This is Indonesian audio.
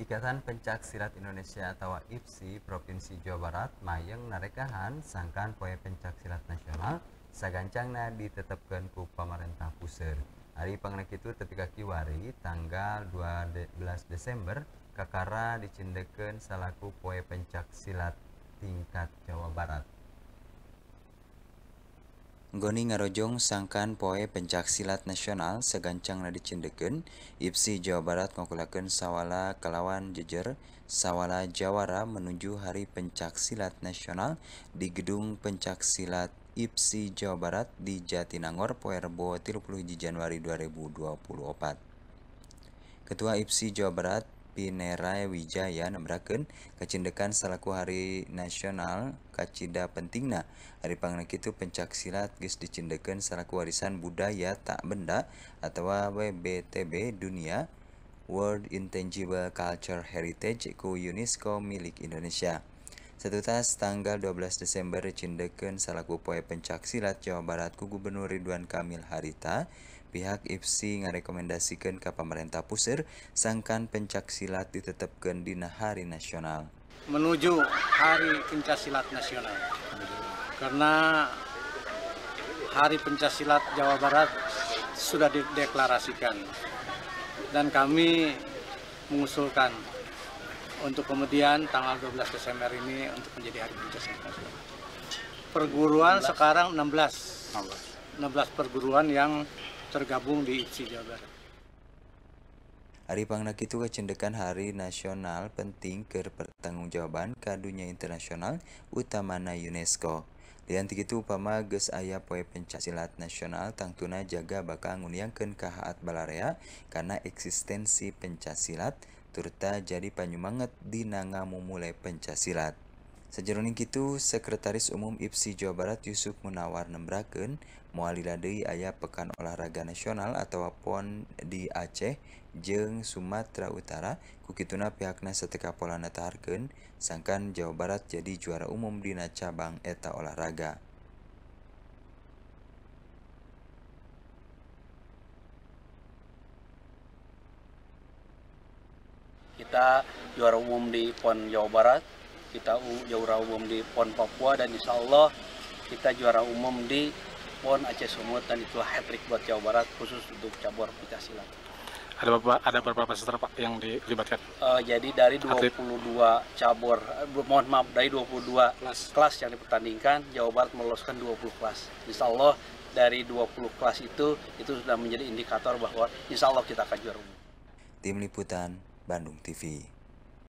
Ikatan Pencak Silat Indonesia atau IPSI Provinsi Jawa Barat Mayeng narekahan sangkan poe pencak silat nasional sagancangna ditetapkan ku pemerintah puseur hari pengenek itu ketika kiwari tanggal 12 Desember kakara dicindeken selaku poe pencak silat tingkat Jawa Barat Goni ngarojong sangkan poe pencak silat nasional segancang nadi cindeken, Ipsi Jawa Barat ngokulakan sawala kelawan jejer, sawala jawara menuju hari pencak silat nasional di gedung pencak silat Ipsi Jawa Barat di Jatinangor poe Rebo 30 Januari 2024. Ketua Ipsi Jawa Barat Pinerai Wijaya nembraken kacindekan selaku hari nasional kacida pentingna hari pangna itu pencak silat geus dicindeken selaku warisan budaya tak benda atau WBTB dunia World Intangible Culture Heritage ku UNESCO milik Indonesia. Satu tas tanggal 12 Desember cindeken salaku poe pencak silat Jawa Barat ku Gubernur Ridwan Kamil Harita, pihak IPSI ngarekomendasikan ke pemerintah pusir sangkan pencak silat ditetapkan di hari nasional. Menuju hari pencak silat nasional. Karena hari pencak silat Jawa Barat sudah dideklarasikan dan kami mengusulkan untuk kemudian tanggal 12 Desember ini untuk menjadi hari pendidikan Perguruan 16. sekarang 16. 16. 16 perguruan yang tergabung di ITSI Jawa Barat. Hari Pangnak itu kecendekan hari nasional penting ke pertanggungjawaban ke dunia internasional utamana UNESCO. Lianti itu upama ges ayah poe pencaksilat nasional tangtuna jaga bakal nguniangkan kahaat balarea karena eksistensi pencaksilat punyata jadi panyumangat dinanga memulai pencasilat. Seroning itu sekretaris Umuum Isi Jawa Barat Yusuf menawar nembraken. Muwalila Dehi ayah pekan olahraga nasional atau pohon di Aceh Jeng Sumatera Utara Kukituna pina Setika Pol Neta Harken, sangkan Jawa Barat jadi juara umum Dina cabang eta olahraga. Kita juara umum di PON Jawa Barat, kita juara umum di PON Papua, dan insya Allah kita juara umum di PON Aceh Sumut, dan itulah hat-trick buat Jawa Barat khusus untuk cabur pita silat. Ada berapa, ada berapa peserta Pak yang dilibatkan? Uh, jadi dari 22 Atlet. cabur, eh, mohon maaf, dari 22 kelas. kelas yang dipertandingkan, Jawa Barat meloloskan 20 kelas. Insya Allah dari 20 kelas itu itu sudah menjadi indikator bahwa insya Allah kita akan juara umum. Tim Liputan Bandung TV.